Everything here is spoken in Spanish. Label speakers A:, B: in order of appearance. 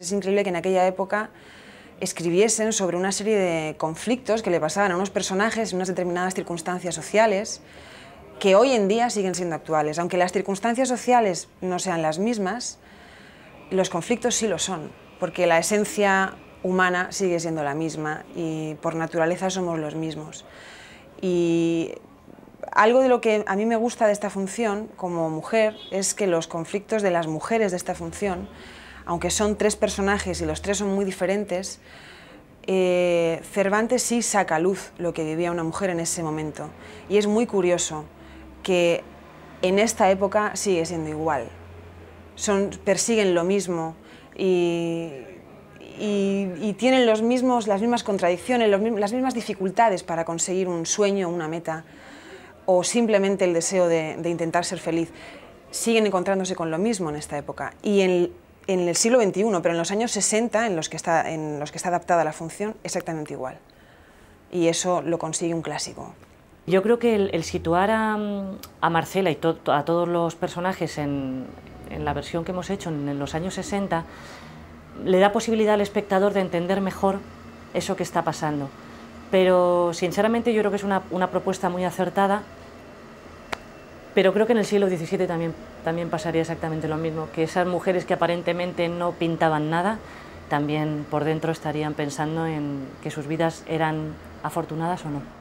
A: Es increíble que en aquella época escribiesen sobre una serie de conflictos que le pasaban a unos personajes en unas determinadas circunstancias sociales que hoy en día siguen siendo actuales. Aunque las circunstancias sociales no sean las mismas, los conflictos sí lo son, porque la esencia humana sigue siendo la misma y por naturaleza somos los mismos. Y algo de lo que a mí me gusta de esta función como mujer es que los conflictos de las mujeres de esta función aunque son tres personajes y los tres son muy diferentes, eh, Cervantes sí saca a luz lo que vivía una mujer en ese momento. Y es muy curioso que en esta época sigue siendo igual. Son, persiguen lo mismo y, tienen los mismos, las mismas contradicciones, las mismas dificultades para conseguir un sueño, una meta o simplemente el deseo de, intentar ser feliz. Siguen encontrándose con lo mismo en esta época. Y en, en el siglo XXI, pero en los años 60, en los que está, en los que está adaptada la función, exactamente igual. Y eso lo consigue un clásico.
B: Yo creo que el, situar a, Marcela y a todos los personajes en, la versión que hemos hecho en, los años 60 le da posibilidad al espectador de entender mejor eso que está pasando. Pero sinceramente yo creo que es una, una propuesta muy acertada pero creo que en el siglo XVII también, también pasaría exactamente lo mismo, que esas mujeres que aparentemente no pintaban nada, también por dentro estarían pensando en que sus vidas eran afortunadas o no.